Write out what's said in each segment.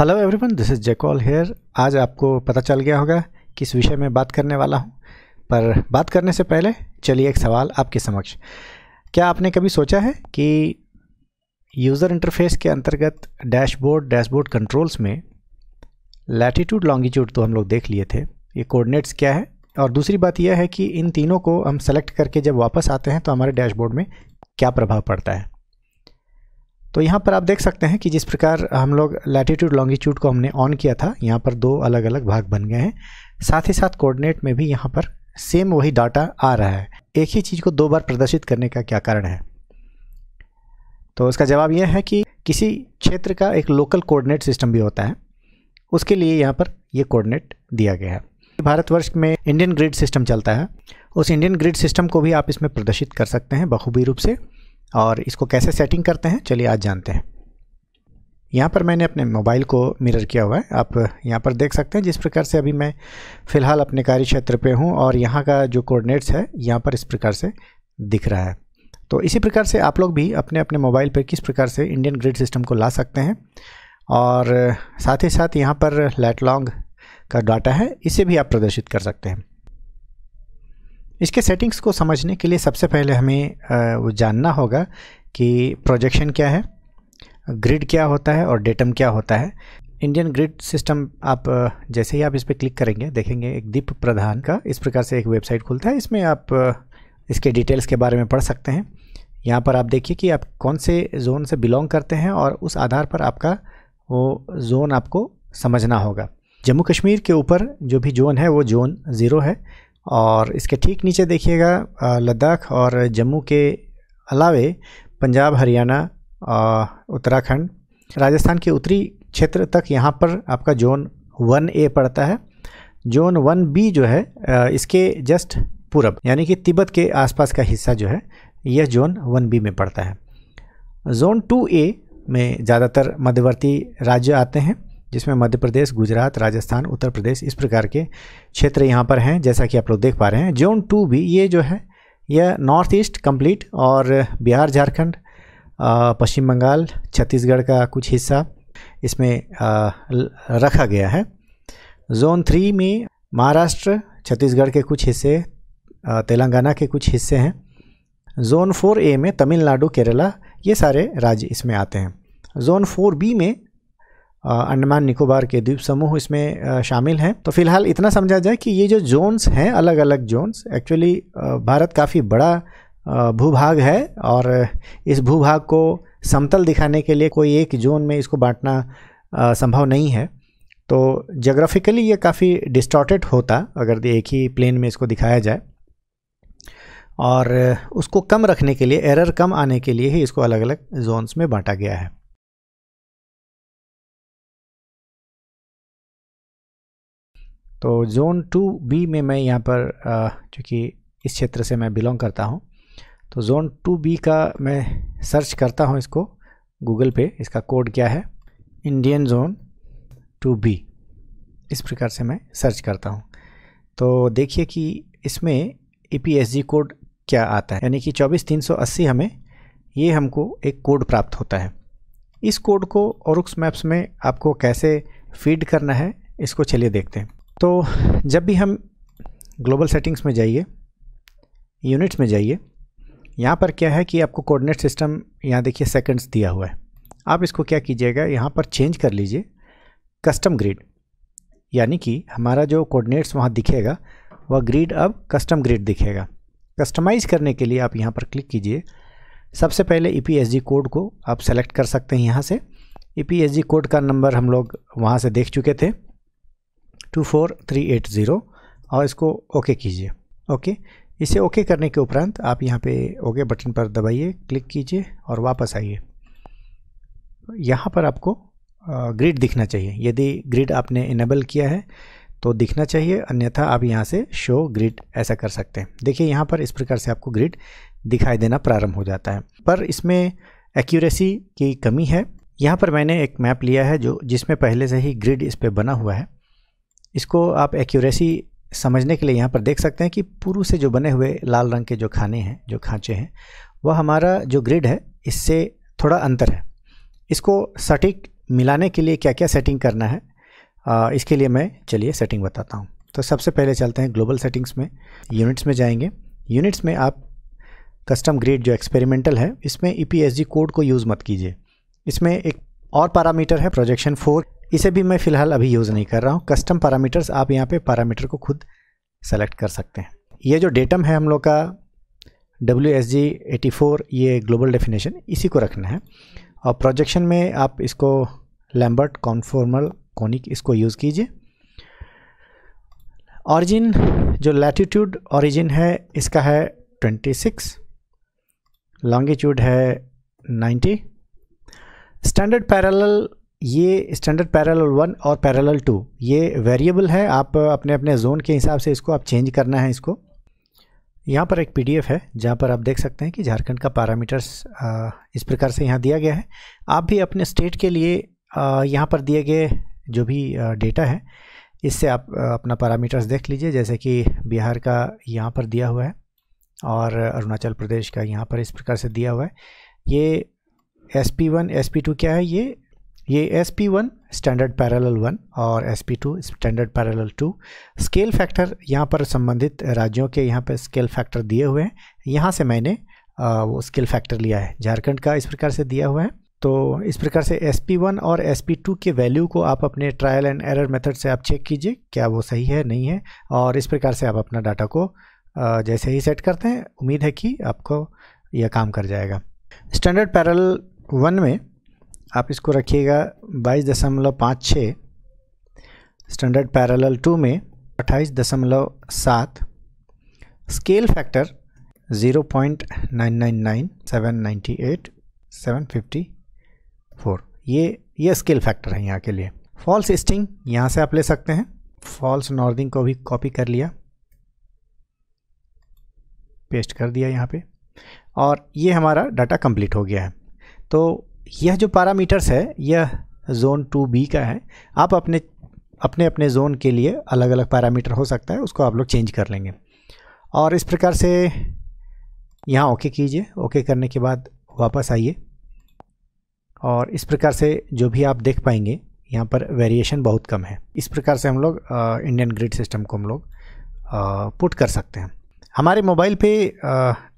hello everyone this is जेकॉल here आज आपको पता चल गया होगा किस विषय में बात करने वाला हूँ पर बात करने से पहले चलिए एक सवाल आपके समक्ष क्या आपने कभी सोचा है कि यूज़र इंटरफेस के अंतर्गत डैशबोर्ड डैशबोर्ड कंट्रोल्स में लैटीट्यूड लॉन्गिट्यूड तो हम लोग देख लिए थे ये कोऑर्डिनेट्स क्या है और दूसरी बात यह है कि इन तीनों को हम सेलेक्ट करके जब वापस आते हैं तो हमारे डैशबोर्ड में क्या प्रभाव पड़ता है तो यहाँ पर आप देख सकते हैं कि जिस प्रकार हम लोग लैटिट्यूड लॉन्गिट्यूड को हमने ऑन किया था यहाँ पर दो अलग अलग भाग बन गए हैं साथ ही साथ कोऑर्डिनेट में भी यहाँ पर सेम वही डाटा आ रहा है एक ही चीज़ को दो बार प्रदर्शित करने का क्या कारण है तो उसका जवाब यह है कि किसी क्षेत्र का एक लोकल कोऑर्डिनेट सिस्टम भी होता है उसके लिए यहाँ पर ये कोऑर्डिनेट दिया गया है भारतवर्ष में इंडियन ग्रिड सिस्टम चलता है उस इंडियन ग्रिड सिस्टम को भी आप इसमें प्रदर्शित कर सकते हैं बखूबी रूप से और इसको कैसे सेटिंग करते हैं चलिए आज जानते हैं यहाँ पर मैंने अपने मोबाइल को मिरर किया हुआ है आप यहाँ पर देख सकते हैं जिस प्रकार से अभी मैं फ़िलहाल अपने कार्य क्षेत्र पर हूँ और यहाँ का जो कोऑर्डिनेट्स है यहाँ पर इस प्रकार से दिख रहा है तो इसी प्रकार से आप लोग भी अपने अपने मोबाइल पर किस प्रकार से इंडियन ग्रिड सिस्टम को ला सकते हैं और साथ ही साथ यहाँ पर लैटलॉन्ग का डाटा है इसे भी आप प्रदर्शित कर सकते हैं इसके सेटिंग्स को समझने के लिए सबसे पहले हमें वो जानना होगा कि प्रोजेक्शन क्या है ग्रिड क्या होता है और डेटम क्या होता है इंडियन ग्रिड सिस्टम आप जैसे ही आप इस पर क्लिक करेंगे देखेंगे एक दीप प्रधान का इस प्रकार से एक वेबसाइट खुलता है इसमें आप इसके डिटेल्स के बारे में पढ़ सकते हैं यहाँ पर आप देखिए कि आप कौन से जोन से बिलोंग करते हैं और उस आधार पर आपका वो जोन आपको समझना होगा जम्मू कश्मीर के ऊपर जो भी जोन है वो जोन ज़ीरो है और इसके ठीक नीचे देखिएगा लद्दाख और जम्मू के अलावे पंजाब हरियाणा उत्तराखंड राजस्थान के उत्तरी क्षेत्र तक यहाँ पर आपका जोन वन ए पड़ता है जोन वन बी जो है इसके जस्ट पूरब यानी कि तिब्बत के आसपास का हिस्सा जो है यह जोन वन बी में पड़ता है जोन टू ए में ज़्यादातर मध्यवर्ती राज्य आते हैं जिसमें मध्य प्रदेश गुजरात राजस्थान उत्तर प्रदेश इस प्रकार के क्षेत्र यहाँ पर हैं जैसा कि आप लोग देख पा रहे हैं जोन टू भी ये जो है यह नॉर्थ ईस्ट कंप्लीट और बिहार झारखंड पश्चिम बंगाल छत्तीसगढ़ का कुछ हिस्सा इसमें रखा गया है जोन थ्री में महाराष्ट्र छत्तीसगढ़ के कुछ हिस्से तेलंगाना के कुछ हिस्से हैं जोन फोर ए में तमिलनाडु केरला ये सारे राज्य इसमें आते हैं जोन फोर बी में अंडमान निकोबार के द्वीप समूह इसमें शामिल हैं तो फिलहाल इतना समझा जाए कि ये जो जोन्स हैं अलग अलग जोन्स एक्चुअली भारत काफ़ी बड़ा भूभाग है और इस भूभाग को समतल दिखाने के लिए कोई एक जोन में इसको बांटना संभव नहीं है तो जोग्राफिकली ये काफ़ी डिस्टॉर्टेड होता अगर एक ही प्लेन में इसको दिखाया जाए और उसको कम रखने के लिए एरर कम आने के लिए ही इसको अलग अलग जोन्स में बांटा गया है तो जोन टू बी में मैं यहाँ पर चूँकि इस क्षेत्र से मैं बिलोंग करता हूँ तो जोन टू बी का मैं सर्च करता हूँ इसको गूगल पे इसका कोड क्या है इंडियन जोन टू बी इस प्रकार से मैं सर्च करता हूँ तो देखिए कि इसमें ई e कोड क्या आता है यानी कि 24380 हमें ये हमको एक कोड प्राप्त होता है इस कोड को और मैप्स में आपको कैसे फीड करना है इसको चलिए देखते हैं तो जब भी हम ग्लोबल सेटिंग्स में जाइए यूनिट्स में जाइए यहाँ पर क्या है कि आपको कोऑर्डिनेट सिस्टम यहाँ देखिए सेकंड्स दिया हुआ है आप इसको क्या कीजिएगा यहाँ पर चेंज कर लीजिए कस्टम ग्रिड यानी कि हमारा जो कोऑर्डिनेट्स वहाँ दिखेगा वह ग्रिड अब कस्टम ग्रिड दिखेगा कस्टमाइज़ करने के लिए आप यहाँ पर क्लिक कीजिए सबसे पहले ई e कोड को आप सेलेक्ट कर सकते हैं यहाँ से ई e कोड का नंबर हम लोग वहाँ से देख चुके थे two four three eight zero और इसको ओके कीजिए ओके इसे ओके करने के उपरांत आप यहाँ पे ओके बटन पर दबाइए क्लिक कीजिए और वापस आइए यहाँ पर आपको ग्रिड दिखना चाहिए यदि ग्रिड आपने इनेबल किया है तो दिखना चाहिए अन्यथा आप यहाँ से शो ग्रिड ऐसा कर सकते हैं देखिए यहाँ पर इस प्रकार से आपको ग्रिड दिखाई देना प्रारंभ हो जाता है पर इसमें एक्यूरेसी की कमी है यहाँ पर मैंने एक मैप लिया है जो जिसमें पहले से ही ग्रिड इस पर बना हुआ है इसको आप एक्यूरेसी समझने के लिए यहाँ पर देख सकते हैं कि पूर्व से जो बने हुए लाल रंग के जो खाने हैं जो खांचे हैं वह हमारा जो ग्रिड है इससे थोड़ा अंतर है इसको सटीक मिलाने के लिए क्या क्या सेटिंग करना है आ, इसके लिए मैं चलिए सेटिंग बताता हूँ तो सबसे पहले चलते हैं ग्लोबल सेटिंग्स में यूनिट्स में जाएंगे यूनिट्स में आप कस्टम ग्रेड जो एक्सपेरिमेंटल है इसमें ई e कोड को यूज़ मत कीजिए इसमें एक और पैरामीटर है प्रोजेक्शन फोर इसे भी मैं फ़िलहाल अभी यूज़ नहीं कर रहा हूँ कस्टम पैरामीटर्स आप यहाँ पे पैरामीटर को खुद सेलेक्ट कर सकते हैं ये जो डेटम है हम लोग का W S G eighty four ये ग्लोबल डेफिनेशन इसी को रखना है और प्रोजेक्शन में आप इसको लैम्बर्ट कॉन्फॉर्मल कॉनिक इसको यूज़ कीजिए ऑरिजिन जो लैटिट्यूड ऑरिजिन है इसका है 26 लॉन्गिट्यूड है 90 स्टैंडर्ड पैरेलल ये स्टैंडर्ड पैरेलल वन और पैरेलल टू ये वेरिएबल है आप अपने अपने जोन के हिसाब से इसको आप चेंज करना है इसको यहाँ पर एक पीडीएफ है जहाँ पर आप देख सकते हैं कि झारखंड का पैरामीटर्स इस प्रकार से यहाँ दिया गया है आप भी अपने स्टेट के लिए यहाँ पर दिए गए जो भी डेटा है इससे आप अपना पैरामीटर्स देख लीजिए जैसे कि बिहार का यहाँ पर दिया हुआ है और अरुणाचल प्रदेश का यहाँ पर इस प्रकार से दिया हुआ है ये S P one S P two क्या है ये ये S P one standard parallel one और S P two standard parallel two scale factor यहाँ पर संबंधित राज्यों के यहाँ पर स्केल फैक्टर दिए हुए हैं यहाँ से मैंने वो स्केल फैक्टर लिया है झारखंड का इस प्रकार से दिया हुआ है तो इस प्रकार से एस पी वन और एस पी टू के वैल्यू को आप अपने ट्रायल एंड एरर मेथड से आप चेक कीजिए क्या वो सही है नहीं है और इस प्रकार से आप अपना डाटा को जैसे ही सेट करते हैं उम्मीद है कि आपको यह काम कर जाएगा स्टैंडर्ड पैरल वन में आप इसको रखिएगा बाईस दशमलव पाँच छः स्टैंडर्ड पैरेलल टू में अट्ठाईस दशमलव सात scale factor zero point nine nine nine seven ninety eight seven fifty four ये ये स्केल फैक्टर है यहाँ के लिए फॉल्स स्टिंग यहाँ से आप ले सकते हैं फॉल्स नॉर्दिंग को भी कॉपी कर लिया पेस्ट कर दिया यहाँ पे और ये हमारा डाटा कंप्लीट हो गया है तो यह जो पैरामीटर्स है यह जोन टू बी का है आप अपने अपने अपने जोन के लिए अलग अलग पैरामीटर हो सकता है उसको आप लोग चेंज कर लेंगे और इस प्रकार से यहाँ ओके कीजिए ओके करने के बाद वापस आइए और इस प्रकार से जो भी आप देख पाएंगे यहाँ पर वेरिएशन बहुत कम है इस प्रकार से हम लोग इंडियन ग्रिड सिस्टम को हम लोग पुट कर सकते हैं हमारे मोबाइल पे आ,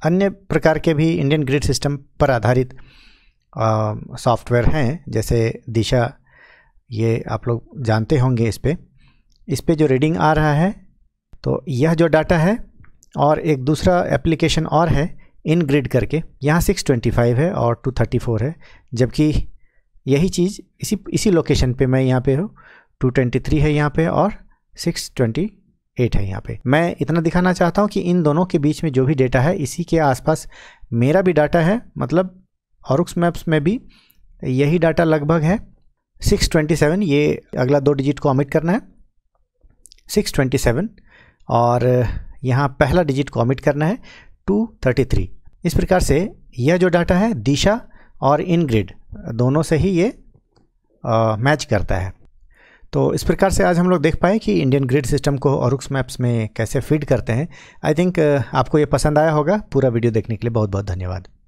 अन्य प्रकार के भी इंडियन ग्रिड सिस्टम पर आधारित सॉफ्टवेयर हैं जैसे दिशा ये आप लोग जानते होंगे इस पर इस पर जो रीडिंग आ रहा है तो यह जो डाटा है और एक दूसरा एप्लीकेशन और है इन ग्रिड करके यहाँ 625 है और 234 है जबकि यही चीज़ इसी इसी लोकेशन पे मैं यहाँ पे हूँ 223 है यहाँ पे और 628 है यहाँ पे मैं इतना दिखाना चाहता हूँ कि इन दोनों के बीच में जो भी डाटा है इसी के आसपास मेरा भी डाटा है मतलब हॉरुक्स मैप्स में भी यही डाटा लगभग है 627 ये अगला दो डिजिट को ऑमिट करना है 627 और यहाँ पहला डिजिट को ऑमिट करना है 233 इस प्रकार से यह जो डाटा है दिशा और इन ग्रिड दोनों से ही ये आ, मैच करता है तो इस प्रकार से आज हम लोग देख पाए कि इंडियन ग्रिड सिस्टम को औरुक्स मैप्स में कैसे फीड करते हैं आई थिंक आपको ये पसंद आया होगा पूरा वीडियो देखने के लिए बहुत बहुत धन्यवाद